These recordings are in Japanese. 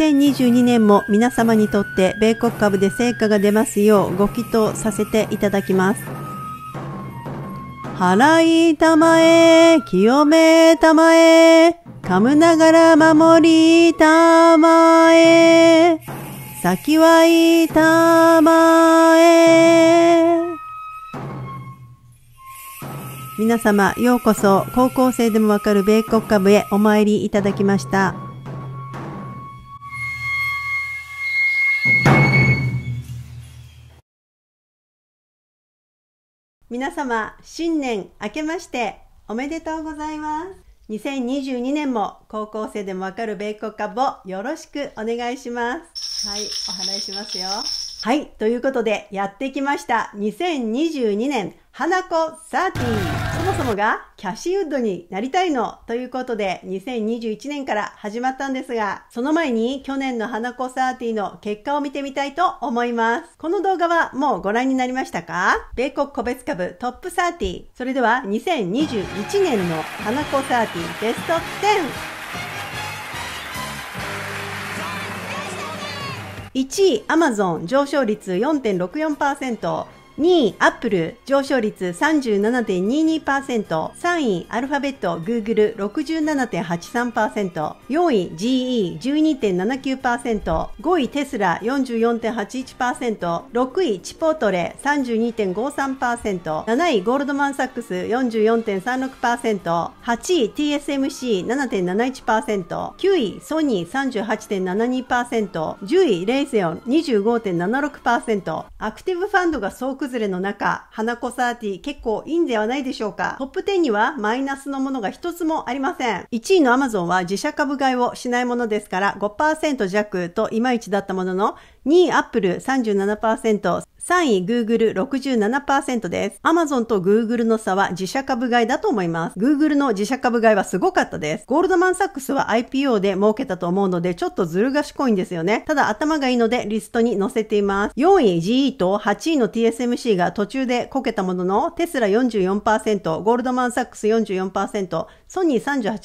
2022年も皆様にとって米国株で成果が出ますようご祈祷させていただきます。払いたまえ、清めたまえ、噛むながら守りたまえ、先はいたまえ。皆様、ようこそ高校生でもわかる米国株へお参りいただきました。皆様、新年明けましておめでとうございます。2022年も高校生でもわかる米国株をよろしくお願いします。はい、お話しますよ。はい、ということでやってきました。2022年花子30。もそもがキャッシュウッドになりたいのということで2021年から始まったんですが、その前に去年の花子サーティの結果を見てみたいと思います。この動画はもうご覧になりましたか米国個別株トップ30。それでは2021年の花子サーティベスト10。1位、アマゾン上昇率4.64%。2位、アップル、上昇率37.22%。3位、アルファベット、グーグル、67.83%。4位、GE、12.79%。5位、テスラ、44.81%。6位、チポートレ、32.53%。7位、ゴールドマンサックス、44.36%。8位、TSMC、7.71%。9位、ソニー、38.72%。10位、レイゼオン、25.76%。アクティブファンドが総崩崩れの中、花子サーティー結構いいんではないでしょうか。トップ10にはマイナスのものが一つもありません。1位のアマゾンは自社株買いをしないものですから5%弱といまいちだったものの、2位 Apple37%、3位、Google67% です。Amazon と Google の差は自社株買いだと思います。Google の自社株買いはすごかったです。ゴールドマンサックスは IPO で儲けたと思うので、ちょっとずる賢いんですよね。ただ頭がいいのでリストに載せています。4位 GE と8位の TSMC が途中でこけたものの、テスラ44%、ゴールドマンサックス44%、ソニー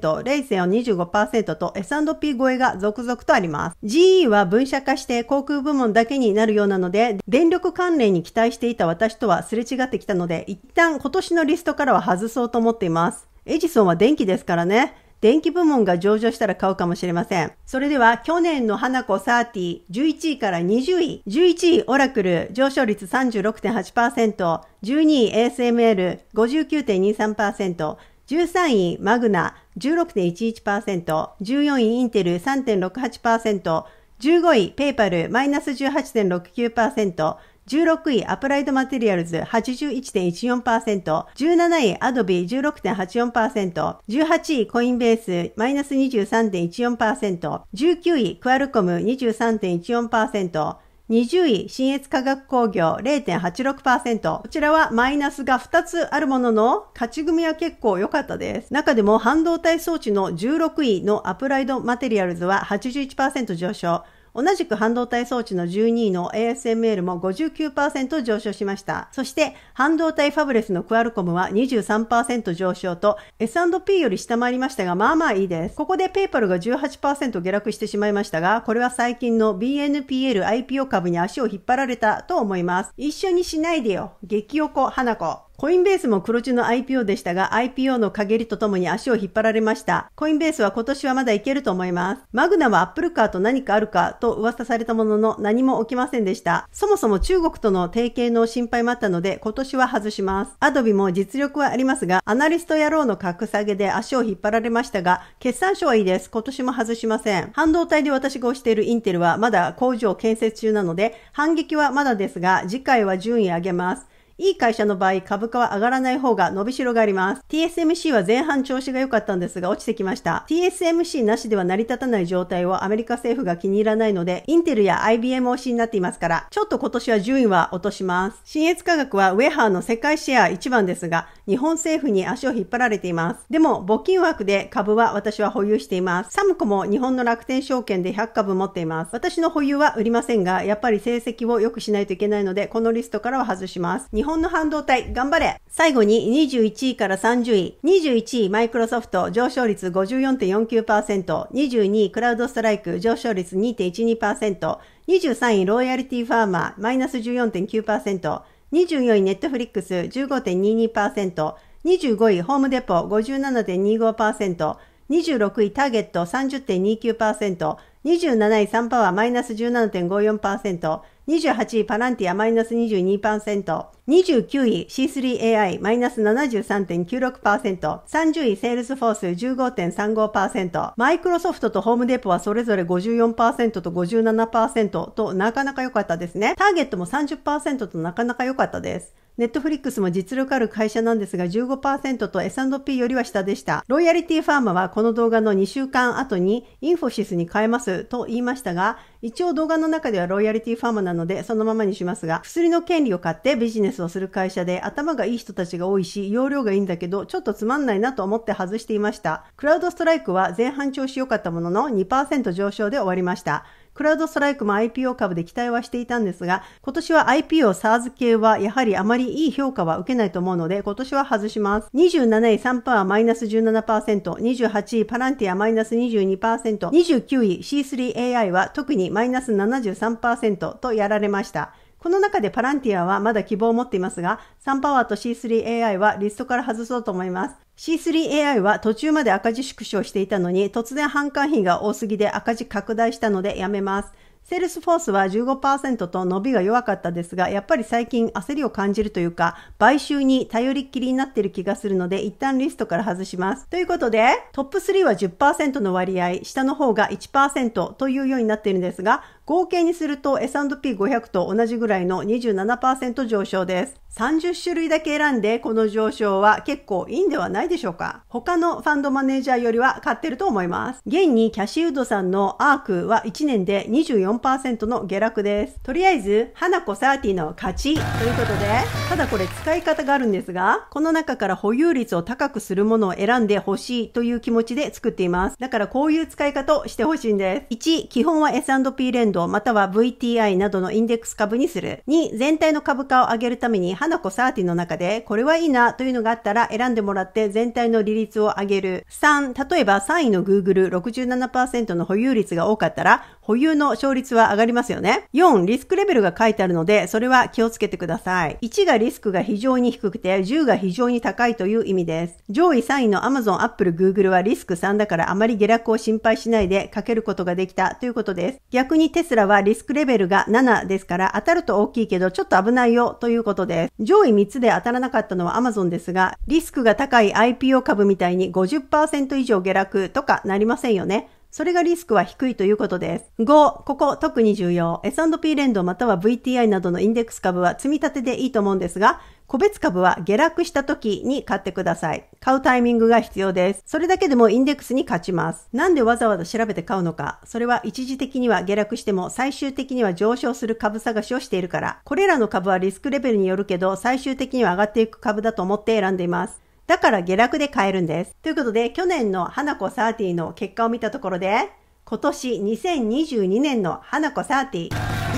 38%、レイセオン25%と S&P 超えが続々とあります。GE は分社化して航空部門だけになるようなので、電力関連に期待していた私とはすれ違ってきたので、一旦今年のリストからは外そうと思っています。エジソンは電気ですからね。電気部門が上場したら買うかもしれません。それでは、去年の花子30、11位から20位、11位オラクル、上昇率36.8%、12位 ASML、59.23%、13位マグナ、16.11%、14位インテル、3.68%、15位、ペイパル、マイナス18.69%、16位、アプライドマテリアルズ81.14%、17位、アドビ16.84%、18位、コインベースマイナス23.14%、19位、クアルコム23.14%、20位、新越化学工業0.86%。こちらはマイナスが2つあるものの、勝ち組は結構良かったです。中でも半導体装置の16位のアプライドマテリアルズは81%上昇。同じく半導体装置の12位の ASML も59%上昇しました。そして、半導体ファブレスのクアルコムは23%上昇と、S&P より下回りましたが、まあまあいいです。ここでペイパルが18%下落してしまいましたが、これは最近の BNPL IPO 株に足を引っ張られたと思います。一緒にしないでよ。激おこ、花子。コインベースも黒字の IPO でしたが、IPO の陰りとともに足を引っ張られました。コインベースは今年はまだいけると思います。マグナはアップルカーと何かあるかと噂されたものの何も起きませんでした。そもそも中国との提携の心配もあったので、今年は外します。アドビも実力はありますが、アナリスト野郎の格下げで足を引っ張られましたが、決算書はいいです。今年も外しません。半導体で私が推しているインテルはまだ工場建設中なので、反撃はまだですが、次回は順位上げます。いい会社の場合、株価は上がらない方が伸びしろがあります。TSMC は前半調子が良かったんですが落ちてきました。TSMC なしでは成り立たない状態をアメリカ政府が気に入らないので、インテルや IBM 推しになっていますから、ちょっと今年は順位は落とします。新越科学はウェハーの世界シェア1番ですが、日本政府に足を引っ張られています。でも、募金枠で株は私は保有しています。サムコも日本の楽天証券で100株持っています。私の保有は売りませんが、やっぱり成績を良くしないといけないので、このリストからは外します。日本本の半導体、頑張れ最後に21位から30位。21位、マイクロソフト、上昇率54.49%。22位、クラウドストライク、上昇率2.12%。23位、ロイヤリティファーマー、マイナス14.9%。24位、ネットフリックス、15.22%。25位、ホームデポ、57.25%。26位、ターゲット、30.29%。27位、サンパワー、マイナス17.54%。28位パランティアマイナス22%、29位 C3AI マイナス73.96%、30位セールスフォース15.35%、マイクロソフトとホームデポはそれぞれ54%と57%となかなか良かったですね。ターゲットも30%となかなか良かったです。ネットフリックスも実力ある会社なんですが15%と S&P よりは下でした。ロイヤリティファーマはこの動画の2週間後にインフォシスに変えますと言いましたが、一応動画の中ではロイヤリティファーマなのでそのままにしますが、薬の権利を買ってビジネスをする会社で頭がいい人たちが多いし、容量がいいんだけどちょっとつまんないなと思って外していました。クラウドストライクは前半調子良かったものの2%上昇で終わりました。クラウドストライクも IPO 株で期待はしていたんですが、今年は IPO s a ズ s 系はやはりあまりいい評価は受けないと思うので、今年は外します。27位サンパワーマイナス17%、28位パランティアマイナス22%、29位 C3AI は特にマイナス73%とやられました。この中でパランティアはまだ希望を持っていますが、サンパワーと C3AI はリストから外そうと思います。C3AI は途中まで赤字縮小していたのに、突然販管費が多すぎで赤字拡大したのでやめます。セールスフォースは15%と伸びが弱かったですが、やっぱり最近焦りを感じるというか、買収に頼りっきりになっている気がするので、一旦リストから外します。ということで、トップ3は10%の割合、下の方が1%というようになっているんですが、合計にすると S&P500 と同じぐらいの27%上昇です。30種類だけ選んでこの上昇は結構いいんではないでしょうか他のファンドマネージャーよりは買ってると思います。現にキャシウッドさんのアークは1年で24%の下落です。とりあえず、花子サーティの勝ちということで、ただこれ使い方があるんですが、この中から保有率を高くするものを選んでほしいという気持ちで作っています。だからこういう使い方をしてほしいんです。1、基本は S&P 連動ドまたは VTI などのインデックス株にする。2、全体の株価を上げるために、花子サーティの中で、これはいいなというのがあったら選んでもらって全体の利率を上げる。3、例えば3位の Google67% の保有率が多かったら、保有の勝率は上がりますよね。4、リスクレベルが書いてあるので、それは気をつけてください。1がリスクが非常に低くて、10が非常に高いという意味です。上位3位の Amazon、Apple、Google はリスク3だからあまり下落を心配しないでかけることができたということです。逆にテスラはリスクレベルが7ですから当たると大きいけどちょっと危ないよということです。上位3つで当たらなかったのは Amazon ですが、リスクが高い IPO 株みたいに50%以上下落とかなりませんよね。それがリスクは低いということです。5、ここ特に重要。S&P 連動または VTI などのインデックス株は積み立てでいいと思うんですが、個別株は下落した時に買ってください。買うタイミングが必要です。それだけでもインデックスに勝ちます。なんでわざわざ調べて買うのか。それは一時的には下落しても最終的には上昇する株探しをしているから。これらの株はリスクレベルによるけど最終的には上がっていく株だと思って選んでいます。だから下落で買えるんです。ということで、去年の花子30の結果を見たところで、今年2022年の花子30、行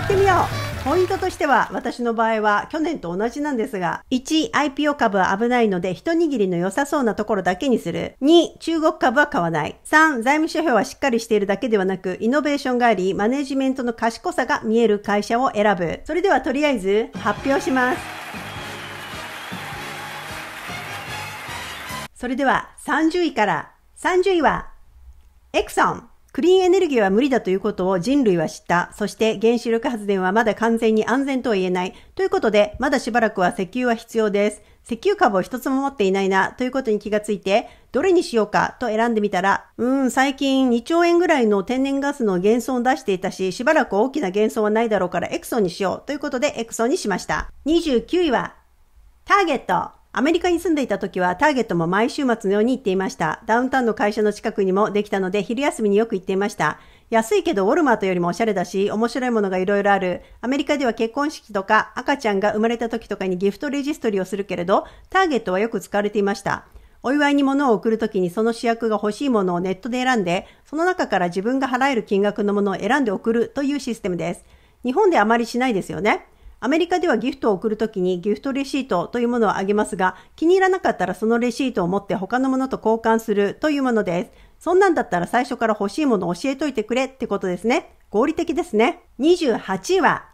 ってみようポイントとしては、私の場合は去年と同じなんですが、1、IPO 株は危ないので、一握りの良さそうなところだけにする。2、中国株は買わない。3、財務諸表はしっかりしているだけではなく、イノベーションがあり、マネジメントの賢さが見える会社を選ぶ。それではとりあえず、発表します。それでは30位から。30位は、エクソン。クリーンエネルギーは無理だということを人類は知った。そして原子力発電はまだ完全に安全とは言えない。ということで、まだしばらくは石油は必要です。石油株を一つも持っていないな、ということに気がついて、どれにしようかと選んでみたら、うーん、最近2兆円ぐらいの天然ガスの減損を出していたし、しばらく大きな減損はないだろうからエクソンにしようということでエクソンにしました。29位は、ターゲット。アメリカに住んでいた時はターゲットも毎週末のように行っていました。ダウンタウンの会社の近くにもできたので昼休みによく行っていました。安いけどウォルマートよりもおしゃれだし、面白いものがいろいろある。アメリカでは結婚式とか赤ちゃんが生まれた時とかにギフトレジストリをするけれど、ターゲットはよく使われていました。お祝いに物を送るときにその主役が欲しいものをネットで選んで、その中から自分が払える金額のものを選んで送るというシステムです。日本であまりしないですよね。アメリカではギフトを送るときにギフトレシートというものをあげますが、気に入らなかったらそのレシートを持って他のものと交換するというものです。そんなんだったら最初から欲しいものを教えといてくれってことですね。合理的ですね。28位は、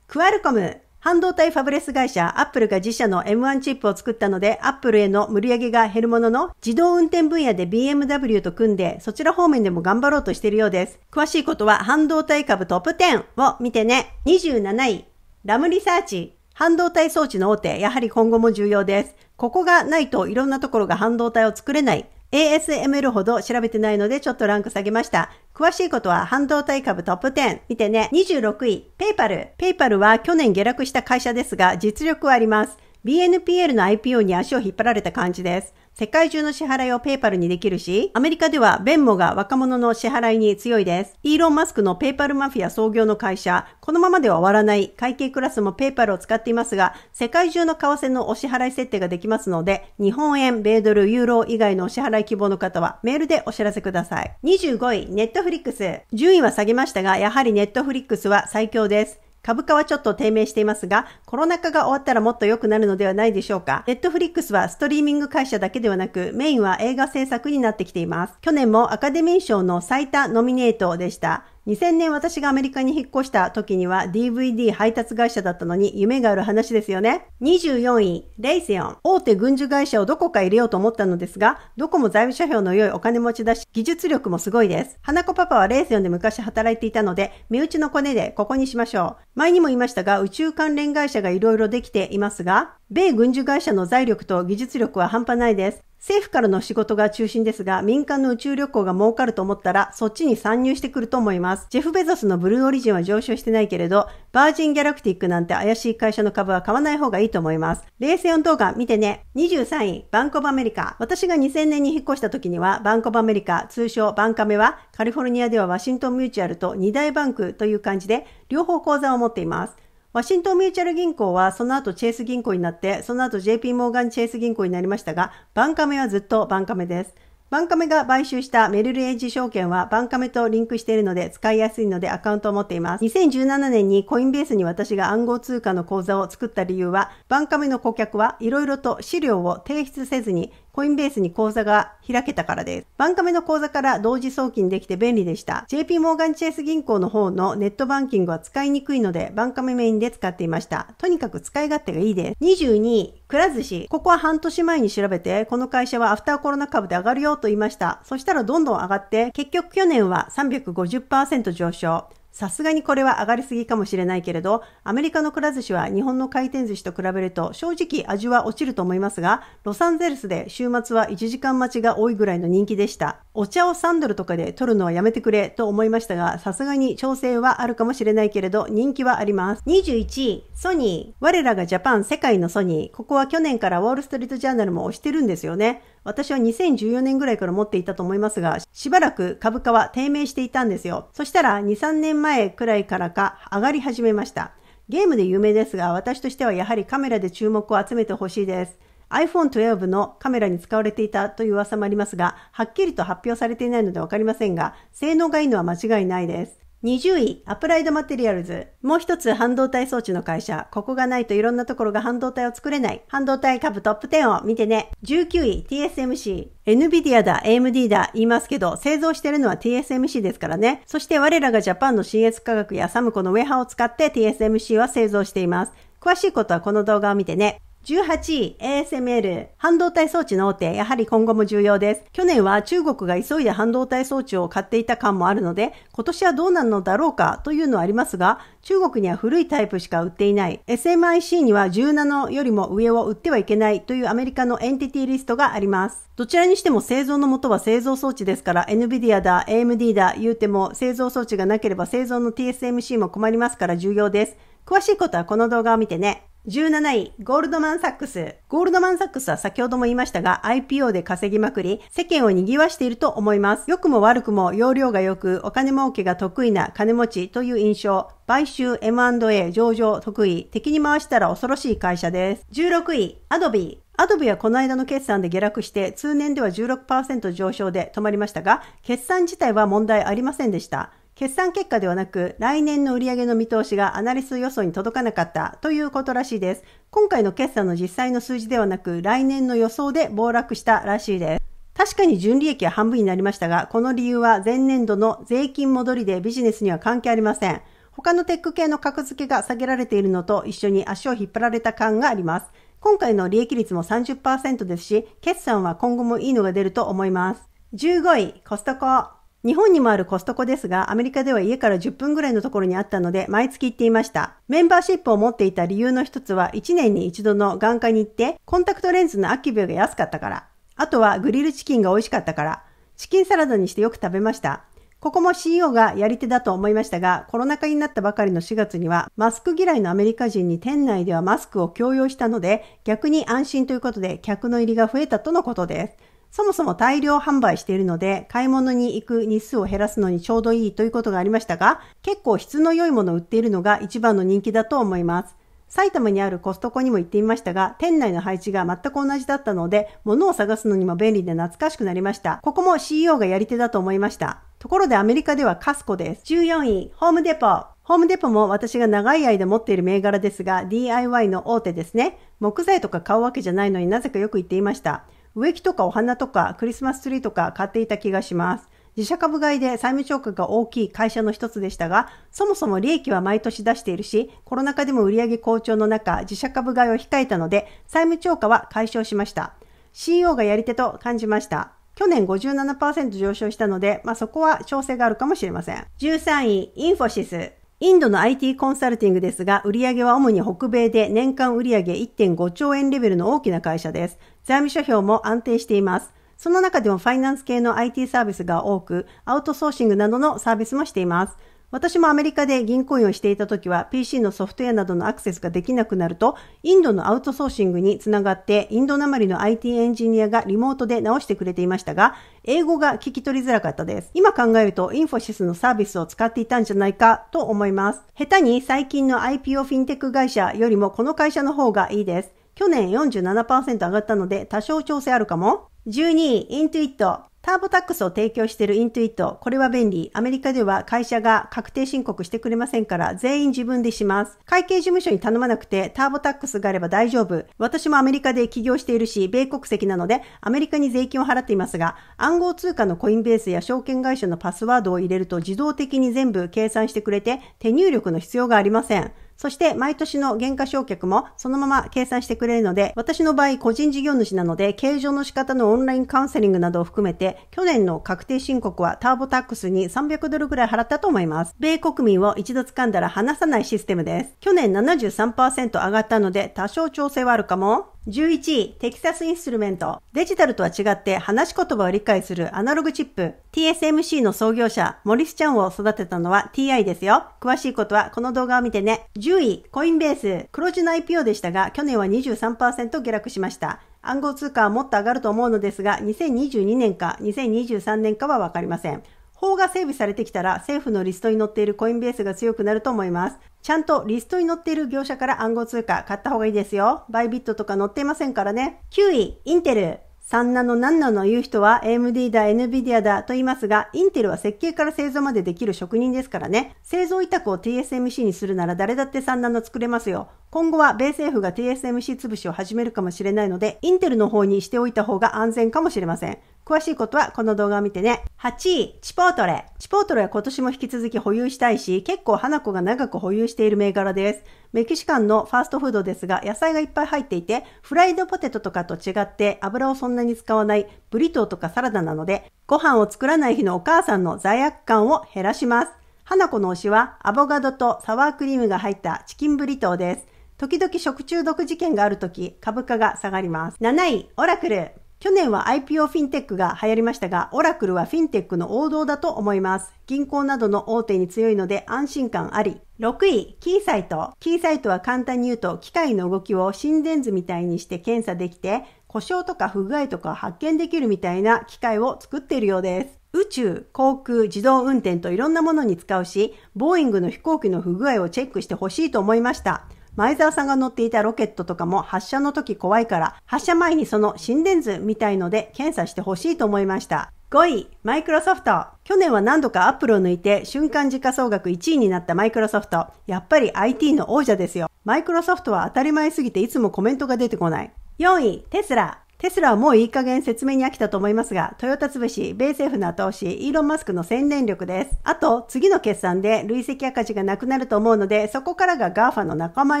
クアルコム。半導体ファブレス会社アップルが自社の M1 チップを作ったので、アップルへの無理上げが減るものの、自動運転分野で BMW と組んで、そちら方面でも頑張ろうとしているようです。詳しいことは半導体株トップ10を見てね。27位、ラムリサーチ、半導体装置の大手、やはり今後も重要です。ここがないといろんなところが半導体を作れない。ASML ほど調べてないのでちょっとランク下げました。詳しいことは半導体株トップ10見てね。26位、ペイパル。ペイパルは去年下落した会社ですが実力はあります。BNPL の IPO に足を引っ張られた感じです。世界中の支払いをペイパルにできるし、アメリカでは弁護が若者の支払いに強いです。イーロン・マスクのペイパルマフィア創業の会社、このままでは終わらない会計クラスもペイパルを使っていますが、世界中の為替のお支払い設定ができますので、日本円、米ドル、ユーロ以外のお支払い希望の方はメールでお知らせください。25位、ネットフリックス。順位は下げましたが、やはりネットフリックスは最強です。株価はちょっと低迷していますが、コロナ禍が終わったらもっと良くなるのではないでしょうか。ネットフリックスはストリーミング会社だけではなく、メインは映画制作になってきています。去年もアカデミー賞の最多ノミネートでした。2000年私がアメリカに引っ越した時には DVD 配達会社だったのに夢がある話ですよね。24位、レイセオン。大手軍需会社をどこか入れようと思ったのですが、どこも財務諸表の良いお金持ちだし、技術力もすごいです。花子パパはレイセオンで昔働いていたので、身内のコネでここにしましょう。前にも言いましたが、宇宙関連会社が色々できていますが、米軍需会社の財力と技術力は半端ないです。政府からの仕事が中心ですが、民間の宇宙旅行が儲かると思ったら、そっちに参入してくると思います。ジェフ・ベゾスのブルーオリジンは上昇してないけれど、バージン・ギャラクティックなんて怪しい会社の株は買わない方がいいと思います。冷静音動画見てね。23位、バンコブ・アメリカ。私が2000年に引っ越した時には、バンコブ・アメリカ、通称バンカメは、カリフォルニアではワシントン・ミューチュアルと2大バンクという感じで、両方口座を持っています。ワシントンミューチャル銀行はその後チェイス銀行になって、その後 JP モーガンチェイス銀行になりましたが、バンカメはずっとバンカメです。バンカメが買収したメルルエッジ証券はバンカメとリンクしているので使いやすいのでアカウントを持っています。2017年にコインベースに私が暗号通貨の口座を作った理由は、バンカメの顧客はいろいろと資料を提出せずにコインベースに口座が開けたからです。バンカメの口座から同時送金できて便利でした。JP モーガンチェイス銀行の方のネットバンキングは使いにくいので、バンカメメインで使っていました。とにかく使い勝手がいいです。22、位、くら寿司。ここは半年前に調べて、この会社はアフターコロナ株で上がるよと言いました。そしたらどんどん上がって、結局去年は350%上昇。さすがにこれは上がりすぎかもしれないけれど、アメリカのくら寿司は日本の回転寿司と比べると正直味は落ちると思いますが、ロサンゼルスで週末は1時間待ちが多いぐらいの人気でした。お茶を3ドルとかで取るのはやめてくれと思いましたが、さすがに調整はあるかもしれないけれど、人気はあります。21位、ソニー。我らがジャパン世界のソニー。ここは去年からウォールストリートジャーナルも推してるんですよね。私は2014年ぐらいから持っていたと思いますが、しばらく株価は低迷していたんですよ。そしたら2、3年前くらいからか上がり始めました。ゲームで有名ですが、私としてはやはりカメラで注目を集めてほしいです。iPhone 12のカメラに使われていたという噂もありますが、はっきりと発表されていないのでわかりませんが、性能がいいのは間違いないです。20位、アプライドマテリアルズ。もう一つ半導体装置の会社。ここがないといろんなところが半導体を作れない。半導体株トップ10を見てね。19位、TSMC。NVIDIA だ、AMD だ言いますけど、製造してるのは TSMC ですからね。そして我らがジャパンの CS 科学やサムコのウェハを使って TSMC は製造しています。詳しいことはこの動画を見てね。18位、ASML。半導体装置の大手、やはり今後も重要です。去年は中国が急いで半導体装置を買っていた感もあるので、今年はどうなるのだろうかというのはありますが、中国には古いタイプしか売っていない。SMIC には17よりも上を売ってはいけないというアメリカのエンティティリストがあります。どちらにしても製造の元は製造装置ですから、NVIDIA だ、AMD だ、言うても製造装置がなければ製造の TSMC も困りますから重要です。詳しいことはこの動画を見てね。17位、ゴールドマンサックス。ゴールドマンサックスは先ほども言いましたが、IPO で稼ぎまくり、世間を賑わしていると思います。良くも悪くも、容量が良く、お金儲けが得意な金持ちという印象。買収 M&A 上場得意。敵に回したら恐ろしい会社です。16位、アドビー。アドビはこの間の決算で下落して、通年では16%上昇で止まりましたが、決算自体は問題ありませんでした。決算結果ではなく、来年の売上の見通しがアナリスト予想に届かなかったということらしいです。今回の決算の実際の数字ではなく、来年の予想で暴落したらしいです。確かに純利益は半分になりましたが、この理由は前年度の税金戻りでビジネスには関係ありません。他のテック系の格付けが下げられているのと一緒に足を引っ張られた感があります。今回の利益率も30%ですし、決算は今後もいいのが出ると思います。15位、コストコ。日本にもあるコストコですが、アメリカでは家から10分ぐらいのところにあったので、毎月行っていました。メンバーシップを持っていた理由の一つは、1年に一度の眼科に行って、コンタクトレンズのアキビューが安かったから。あとは、グリルチキンが美味しかったから。チキンサラダにしてよく食べました。ここも CEO がやり手だと思いましたが、コロナ禍になったばかりの4月には、マスク嫌いのアメリカ人に店内ではマスクを強要したので、逆に安心ということで、客の入りが増えたとのことです。そもそも大量販売しているので、買い物に行く日数を減らすのにちょうどいいということがありましたが、結構質の良いものを売っているのが一番の人気だと思います。埼玉にあるコストコにも行ってみましたが、店内の配置が全く同じだったので、物を探すのにも便利で懐かしくなりました。ここも CEO がやり手だと思いました。ところでアメリカではカスコです。14位、ホームデポ。ホームデポも私が長い間持っている銘柄ですが、DIY の大手ですね。木材とか買うわけじゃないのになぜかよく行っていました。植木とかお花とかクリスマスツリーとか買っていた気がします。自社株買いで債務超過が大きい会社の一つでしたが、そもそも利益は毎年出しているし、コロナ禍でも売上好調の中、自社株買いを控えたので、債務超過は解消しました。CEO がやり手と感じました。去年57%上昇したので、まあ、そこは調整があるかもしれません。13位、インフォシス。インドの IT コンサルティングですが、売上は主に北米で年間売上1.5兆円レベルの大きな会社です。財務諸表も安定しています。その中でもファイナンス系の IT サービスが多く、アウトソーシングなどのサービスもしています。私もアメリカで銀行員をしていた時は PC のソフトウェアなどのアクセスができなくなると、インドのアウトソーシングにつながって、インドなまりの IT エンジニアがリモートで直してくれていましたが、英語が聞き取りづらかったです。今考えるとインフォシスのサービスを使っていたんじゃないかと思います。下手に最近の IPO フィンテック会社よりもこの会社の方がいいです。去年47%上がったので多少調整あるかも。12位、イントゥイット。ターボタックスを提供しているイントゥイット。これは便利。アメリカでは会社が確定申告してくれませんから、全員自分でします。会計事務所に頼まなくて、ターボタックスがあれば大丈夫。私もアメリカで起業しているし、米国籍なので、アメリカに税金を払っていますが、暗号通貨のコインベースや証券会社のパスワードを入れると自動的に全部計算してくれて、手入力の必要がありません。そして毎年の減価償却もそのまま計算してくれるので、私の場合個人事業主なので、計上の仕方のオンラインカウンセリングなどを含めて、去年の確定申告はターボタックスに300ドルぐらい払ったと思います。米国民を一度掴んだら離さないシステムです。去年73%上がったので、多少調整はあるかも。11位、テキサスインストゥルメント。デジタルとは違って話し言葉を理解するアナログチップ。TSMC の創業者、モリスちゃんを育てたのは TI ですよ。詳しいことはこの動画を見てね。10位、コインベース。黒字の IPO でしたが、去年は23%下落しました。暗号通貨はもっと上がると思うのですが、2022年か2023年かはわかりません。法が整備されてきたら政府のリストに載っているコインベースが強くなると思います。ちゃんとリストに載っている業者から暗号通貨買った方がいいですよ。バイビットとか載っていませんからね。9位、インテル。3ナノ何ナノ言う人は AMD だ NVIDIA だと言いますが、インテルは設計から製造までできる職人ですからね。製造委託を TSMC にするなら誰だって3ナノ作れますよ。今後は米政府が TSMC 潰しを始めるかもしれないので、インテルの方にしておいた方が安全かもしれません。詳しいことはこの動画を見てね。8位、チポートレ。チポートレは今年も引き続き保有したいし、結構花子が長く保有している銘柄です。メキシカンのファーストフードですが、野菜がいっぱい入っていて、フライドポテトとかと違って油をそんなに使わないブリトーとかサラダなので、ご飯を作らない日のお母さんの罪悪感を減らします。花子の推しは、アボカドとサワークリームが入ったチキンブリトーです。時々食中毒事件がある時、株価が下がります。7位、オラクル。去年は IPO フィンテックが流行りましたが、オラクルはフィンテックの王道だと思います。銀行などの大手に強いので安心感あり。6位、キーサイト。キーサイトは簡単に言うと、機械の動きを心電図みたいにして検査できて、故障とか不具合とか発見できるみたいな機械を作っているようです。宇宙、航空、自動運転といろんなものに使うし、ボーイングの飛行機の不具合をチェックしてほしいと思いました。前澤さんが乗っていたロケットとかも発射の時怖いから、発射前にその心電図みたいので検査してほしいと思いました。5位、マイクロソフト。去年は何度かアップルを抜いて瞬間時価総額1位になったマイクロソフト。やっぱり IT の王者ですよ。マイクロソフトは当たり前すぎていつもコメントが出てこない。4位、テスラ。テスラはもういい加減説明に飽きたと思いますが、トヨタ潰し、米政府の後押し、イーロン・マスクの宣伝力です。あと、次の決算で累積赤字がなくなると思うので、そこからが GAFA の仲間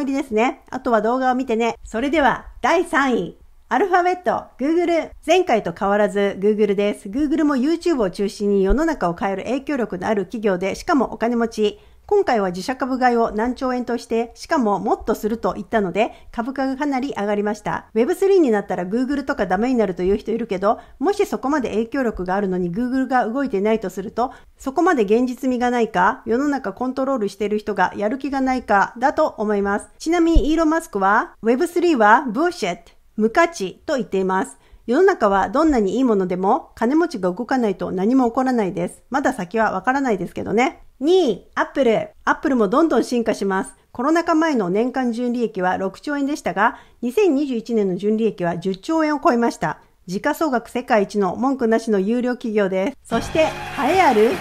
入りですね。あとは動画を見てね。それでは、第3位。アルファベット、Google。前回と変わらず Google です。Google も YouTube を中心に世の中を変える影響力のある企業で、しかもお金持ち。今回は自社株買いを何兆円として、しかももっとすると言ったので、株価がかなり上がりました。Web3 になったら Google とかダメになるという人いるけど、もしそこまで影響力があるのに Google が動いてないとすると、そこまで現実味がないか、世の中コントロールしている人がやる気がないか、だと思います。ちなみにイーロン・マスクは、Web3 は Bullshit、無価値と言っています。世の中はどんなにいいものでも金持ちが動かないと何も起こらないです。まだ先はわからないですけどね。2位、アップル。アップルもどんどん進化します。コロナ禍前の年間純利益は6兆円でしたが、2021年の純利益は10兆円を超えました。時価総額世界一の文句なしの有料企業です。そして、栄えある1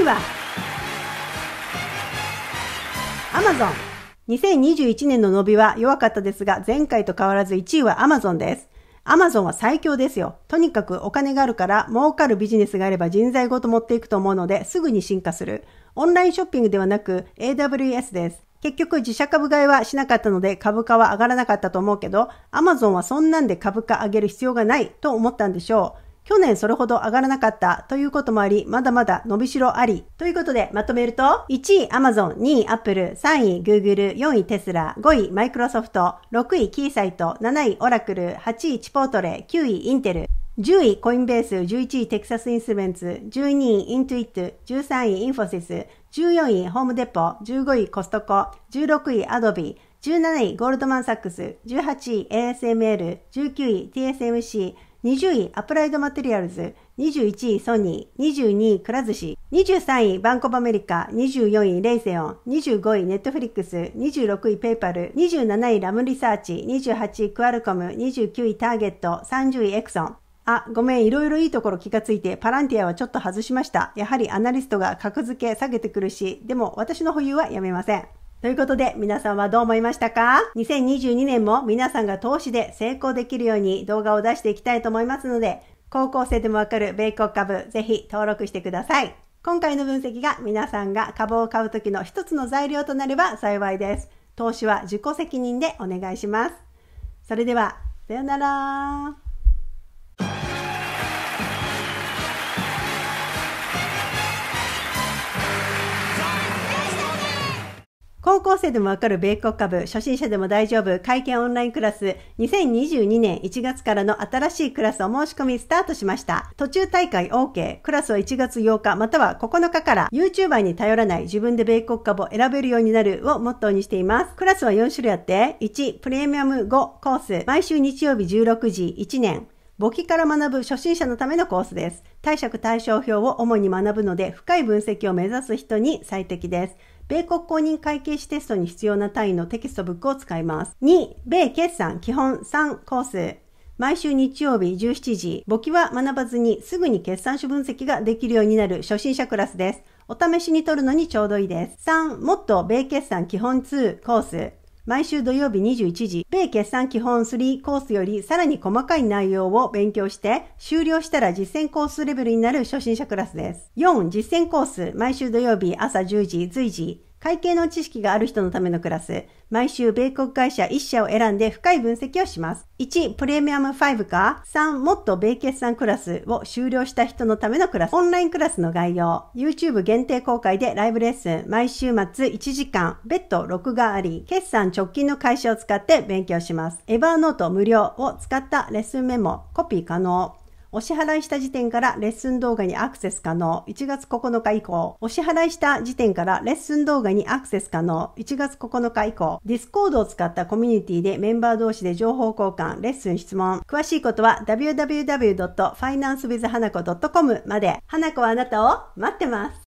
位は、アマゾン。2021年の伸びは弱かったですが、前回と変わらず1位はアマゾンです。アマゾンは最強ですよ。とにかくお金があるから儲かるビジネスがあれば人材ごと持っていくと思うのですぐに進化する。オンラインショッピングではなく AWS です。結局自社株買いはしなかったので株価は上がらなかったと思うけど、Amazon はそんなんで株価上げる必要がないと思ったんでしょう。去年それほど上がらなかったということもあり、まだまだ伸びしろあり。ということで、まとめると、1位アマゾン、o 2位アップル、e 3位グーグル、l 4位テスラ、l 5位マイクロソフト。f 6位キーサイト、7位オラクル、8位チポートレ、9位インテル。10位コインベース、11位テキサスインスルメンツ、12位イントゥイット、13位インフォシス、14位ホームデポ、15位コストコ、16位アドビ、17位ゴールドマンサックス、18位 ASML、19位 TSMC、20位、アプライドマテリアルズ、21位、ソニー、22位、くら寿司、23位、バンコブアメリカ、24位、レイセオン、25位、ネットフリックス、26位、ペイパル、27位、ラムリサーチ、28位、クアルコム、29位、ターゲット、30位、エクソン。あ、ごめん、いろいろいいところ気がついて、パランティアはちょっと外しました。やはりアナリストが格付け下げてくるし、でも私の保有はやめません。ということで、皆さんはどう思いましたか ?2022 年も皆さんが投資で成功できるように動画を出していきたいと思いますので、高校生でもわかる米国株、ぜひ登録してください。今回の分析が皆さんが株を買う時の一つの材料となれば幸いです。投資は自己責任でお願いします。それでは、さようなら。高校生でもわかる米国株、初心者でも大丈夫、会見オンラインクラス、2022年1月からの新しいクラスお申し込みスタートしました。途中大会 OK、クラスは1月8日または9日から YouTuber に頼らない自分で米国株を選べるようになるをモットーにしています。クラスは4種類あって、1、プレミアム5コース、毎週日曜日16時、1年。簿記から学ぶ初心者のためのコースです。貸借対照表を主に学ぶので、深い分析を目指す人に最適です。米国公認会計士テストに必要な単位のテキストブックを使います。2、米決算基本3コース。毎週日曜日17時、簿記は学ばずにすぐに決算書分析ができるようになる初心者クラスです。お試しに取るのにちょうどいいです。3、もっと米決算基本2コース。毎週土曜日21時、米決算基本3コースよりさらに細かい内容を勉強して、終了したら実践コースレベルになる初心者クラスです。4、実践コース、毎週土曜日朝10時随時、会計の知識がある人のためのクラス。毎週米国会社1社を選んで深い分析をします。1、プレミアム5か、3、もっと米決算クラスを終了した人のためのクラス。オンラインクラスの概要。YouTube 限定公開でライブレッスン。毎週末1時間。別途録画あり。決算直近の会社を使って勉強します。エバーノート無料を使ったレッスンメモ。コピー可能。お支払いした時点からレッスン動画にアクセス可能。1月9日以降。お支払いした時点からレッスン動画にアクセス可能。1月9日以降。ディスコードを使ったコミュニティでメンバー同士で情報交換、レッスン質問。詳しいことは www.financewithhanako.com まで。花子はあなたを待ってます。